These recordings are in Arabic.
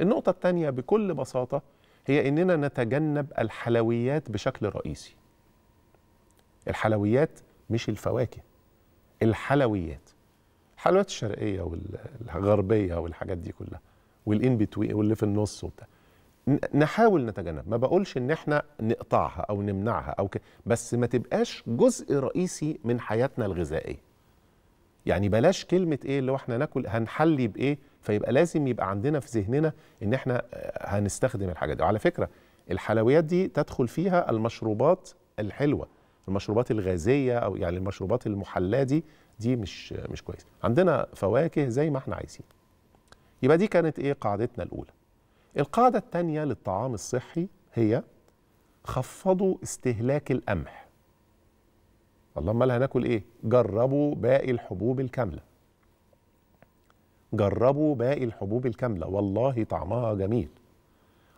النقطة الثانية بكل بساطة هي إننا نتجنب الحلويات بشكل رئيسي الحلويات مش الفواكه الحلويات الحلويات الشرقية والغربية والحاجات دي كلها والإن بتوين واللي في النص وبتاع نحاول نتجنب ما بقولش ان احنا نقطعها او نمنعها او ك... بس ما تبقاش جزء رئيسي من حياتنا الغذائيه يعني بلاش كلمه ايه اللي هو احنا ناكل هنحلي بايه فيبقى لازم يبقى عندنا في ذهننا ان احنا آه، هنستخدم الحاجه دي وعلى فكره الحلويات دي تدخل فيها المشروبات الحلوه المشروبات الغازيه او يعني المشروبات المحلاه دي دي مش مش كويس عندنا فواكه زي ما احنا عايزين يبقى دي كانت ايه قاعدتنا الاولى القاعده الثانيه للطعام الصحي هي خفضوا استهلاك القمح اللهم لها هناكل ايه جربوا باقي الحبوب الكامله جربوا باقي الحبوب الكامله والله طعمها جميل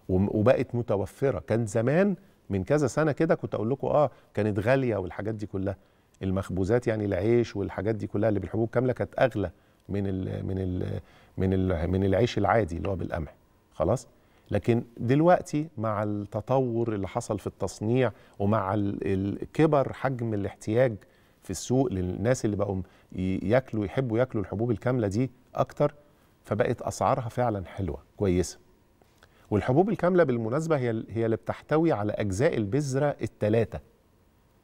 وبقت متوفره كان زمان من كذا سنه كده كنت اقول لكم اه كانت غاليه والحاجات دي كلها المخبوزات يعني العيش والحاجات دي كلها اللي بالحبوب كامله كانت اغلى من الـ من الـ من الـ من العيش العادي اللي هو بالقمح خلاص لكن دلوقتي مع التطور اللي حصل في التصنيع ومع الكبر حجم الاحتياج في السوق للناس اللي بقوا ياكلوا يحبوا ياكلوا الحبوب الكامله دي اكتر فبقت اسعارها فعلا حلوه كويسه والحبوب الكامله بالمناسبه هي هي اللي بتحتوي على اجزاء البذره الثلاثه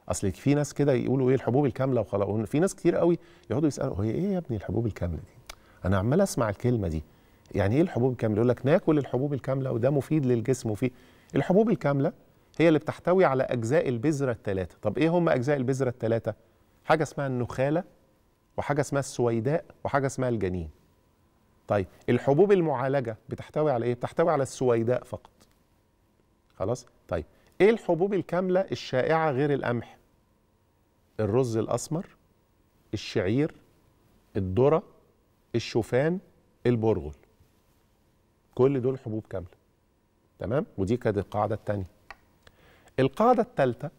اصل في ناس كده يقولوا ايه الحبوب الكامله وخلاص في ناس كتير قوي يقعدوا يسالوا هي ايه يا ابني الحبوب الكامله دي انا عمال اسمع الكلمه دي يعني ايه الحبوب الكامله يقول لك ناكل الحبوب الكامله وده مفيد للجسم وفي الحبوب الكامله هي اللي بتحتوي على اجزاء البذره الثلاثه طب ايه هم اجزاء البذره الثلاثه حاجه اسمها النخاله وحاجه اسمها السويداء وحاجه اسمها الجنين طيب الحبوب المعالجه بتحتوي على ايه بتحتوي على السويداء فقط خلاص طيب ايه الحبوب الكامله الشائعه غير القمح الرز الاسمر الشعير الذره الشوفان البرغل كل دول حبوب كامله تمام ودي كانت القاعده الثانيه القاعده الثالثه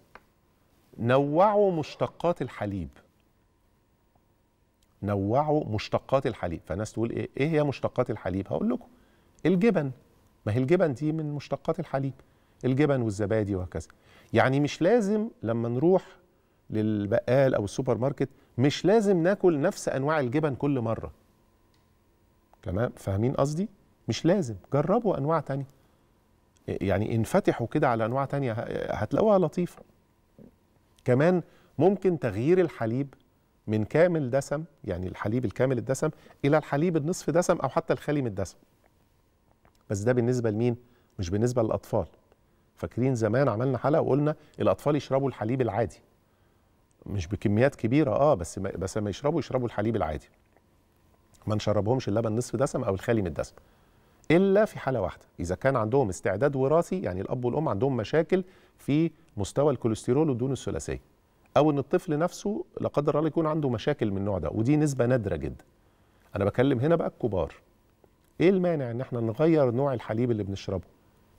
نوعوا مشتقات الحليب نوعوا مشتقات الحليب فناس تقول ايه ايه هي مشتقات الحليب هقول لكم الجبن ما هي الجبن دي من مشتقات الحليب الجبن والزبادي وهكذا يعني مش لازم لما نروح للبقال او السوبر ماركت مش لازم ناكل نفس انواع الجبن كل مره تمام فاهمين قصدي مش لازم جربوا انواع تانية يعني انفتحوا كده على انواع تانية هتلاقوها لطيفه كمان ممكن تغيير الحليب من كامل دسم يعني الحليب الكامل الدسم إلى الحليب النصف دسم أو حتى الخالي من الدسم بس ده بالنسبة لمين؟ مش بالنسبة للأطفال فاكرين زمان عملنا حلقة وقلنا الأطفال يشربوا الحليب العادي مش بكميات كبيرة اه بس ما بس لما يشربوا يشربوا الحليب العادي ما نشربهمش اللبن نصف دسم أو الخالي من الدسم إلا في حالة واحدة إذا كان عندهم استعداد وراثي يعني الأب والأم عندهم مشاكل في مستوى الكوليسترول والدهون الثلاثية او ان الطفل نفسه لا قدر الله يكون عنده مشاكل من النوع ده ودي نسبه نادره جدا انا بكلم هنا بقى الكبار ايه المانع ان احنا نغير نوع الحليب اللي بنشربه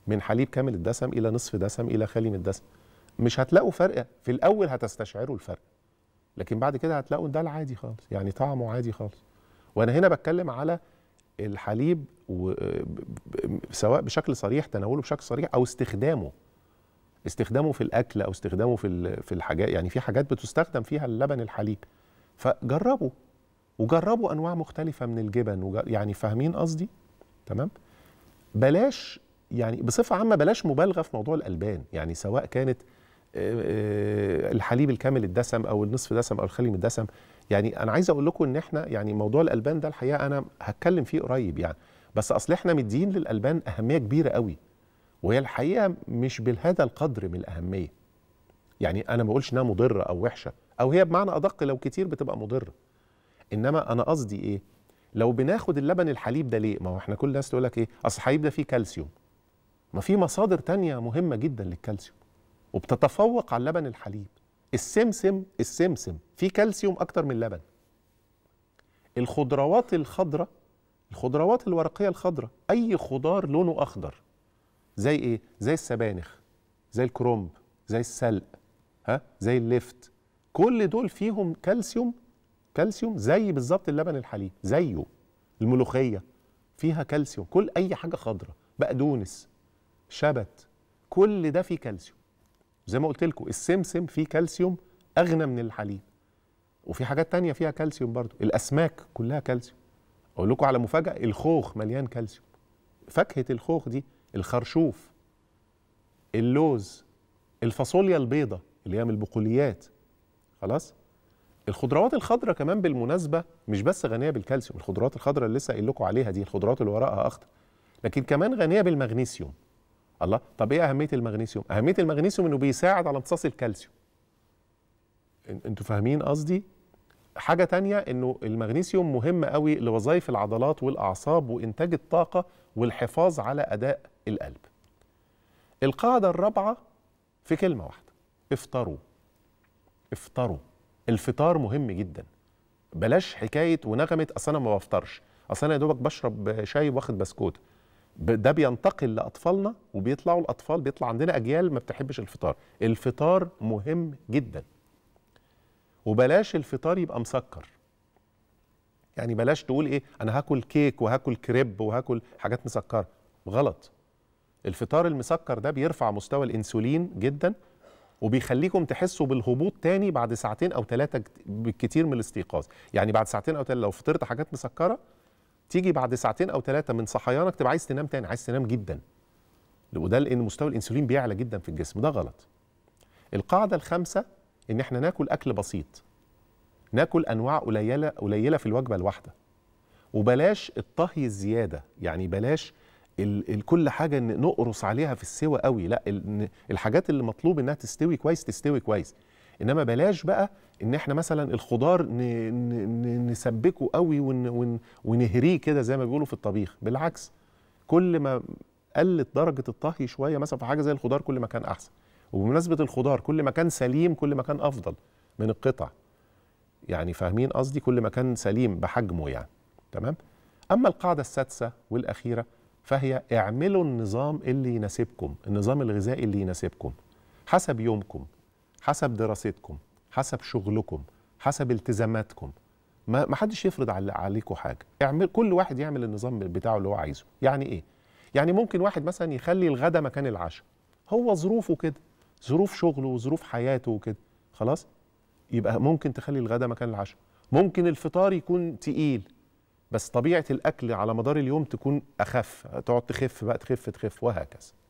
من حليب كامل الدسم الى نصف دسم الى خالي من الدسم مش هتلاقوا فرق في الاول هتستشعروا الفرق لكن بعد كده هتلاقوا ده العادي خالص يعني طعمه عادي خالص وانا هنا بتكلم على الحليب و... سواء بشكل صريح تناوله بشكل صريح او استخدامه استخدامه في الاكل او استخدامه في في الحاجات يعني في حاجات بتستخدم فيها اللبن الحليب فجربوا وجربوا انواع مختلفه من الجبن يعني فاهمين قصدي تمام بلاش يعني بصفه عامه بلاش مبالغه في موضوع الالبان يعني سواء كانت الحليب الكامل الدسم او النصف دسم او الخليم من الدسم يعني انا عايز اقول لكم ان احنا يعني موضوع الالبان ده الحقيقه انا هتكلم فيه قريب يعني بس اصل احنا مدين للالبان اهميه كبيره قوي وهي الحقيقه مش بهذا القدر من الاهميه يعني انا ما بقولش انها مضره او وحشه او هي بمعنى ادق لو كتير بتبقى مضره انما انا قصدي ايه لو بناخد اللبن الحليب ده ليه ما هو احنا كل الناس تقول لك ايه اصل الحليب ده فيه كالسيوم ما في مصادر تانية مهمه جدا للكالسيوم وبتتفوق على اللبن الحليب السمسم السمسم فيه كالسيوم اكتر من اللبن الخضروات الخضراء الخضروات الورقيه الخضراء اي خضار لونه اخضر زي ايه زي السبانخ زي الكرومب زي السلق ها زي الليفت كل دول فيهم كالسيوم كالسيوم زي بالظبط اللبن الحليب زيه الملوخيه فيها كالسيوم كل اي حاجه خضراء بقدونس شبت كل ده فيه كالسيوم زي ما قلت لكم السمسم فيه كالسيوم اغنى من الحليب وفي حاجات تانية فيها كالسيوم برضو الاسماك كلها كالسيوم اقول لكم على مفاجاه الخوخ مليان كالسيوم فاكهه الخوخ دي الخرشوف اللوز الفاصوليا البيضة اللي هي من البقوليات خلاص الخضروات الخضراء كمان بالمناسبة مش بس غنية بالكالسيوم الخضروات الخضراء اللي لسه قايل لكم عليها دي الخضروات اللي وراءها أخضر لكن كمان غنية بالمغنيسيوم الله طب ايه أهمية المغنيسيوم؟ أهمية المغنيسيوم إنه بيساعد على امتصاص الكالسيوم انتوا فاهمين قصدي؟ حاجة تانية إنه المغنيسيوم مهم قوي لوظائف العضلات والأعصاب وإنتاج الطاقة والحفاظ على أداء القلب القاعدة الرابعة في كلمة واحدة افطروا افطروا الفطار مهم جدا بلاش حكاية ونغمة أصل أنا ما بفطرش أصل أنا يا دوبك بشرب شاي واخد بسكوت ده بينتقل لأطفالنا وبيطلعوا الأطفال بيطلع عندنا أجيال ما بتحبش الفطار الفطار مهم جدا وبلاش الفطار يبقى مسكر يعني بلاش تقول ايه انا هاكل كيك وهاكل كريب وهاكل حاجات مسكره غلط الفطار المسكر ده بيرفع مستوى الانسولين جدا وبيخليكم تحسوا بالهبوط تاني بعد ساعتين او ثلاثه بالكثير من الاستيقاظ يعني بعد ساعتين او ثلاثه لو فطرت حاجات مسكره تيجي بعد ساعتين او ثلاثه من صحيانك تبقى عايز تنام تاني عايز تنام جدا وده لان مستوى الانسولين بيعلى جدا في الجسم ده غلط القاعده الخامسه ان احنا ناكل اكل بسيط ناكل انواع قليله قليله في الوجبه الواحده وبلاش الطهي الزياده يعني بلاش كل حاجه نقرص عليها في السوى قوي لا الحاجات اللي مطلوب انها تستوي كويس تستوي كويس انما بلاش بقى ان احنا مثلا الخضار نسبكه قوي ونهريه كده زي ما بيقولوا في الطبيخ بالعكس كل ما قلت درجه الطهي شويه مثلا في حاجه زي الخضار كل ما كان احسن وبمناسبه الخضار كل ما كان سليم كل ما كان افضل من القطع يعني فاهمين قصدي كل ما كان سليم بحجمه يعني تمام اما القاعده السادسه والاخيره فهي اعملوا النظام اللي يناسبكم النظام الغذائي اللي يناسبكم حسب يومكم حسب دراستكم حسب شغلكم حسب التزاماتكم ما ما حدش يفرض عليكم حاجه اعمل كل واحد يعمل النظام بتاعه اللي هو عايزه يعني ايه يعني ممكن واحد مثلا يخلي الغدا مكان العشاء هو ظروفه كده ظروف شغله وظروف حياته وكده خلاص يبقى ممكن تخلي الغدا مكان العشاء ممكن الفطار يكون تقيل بس طبيعه الاكل على مدار اليوم تكون اخف تقعد تخف بقى تخف تخف وهكذا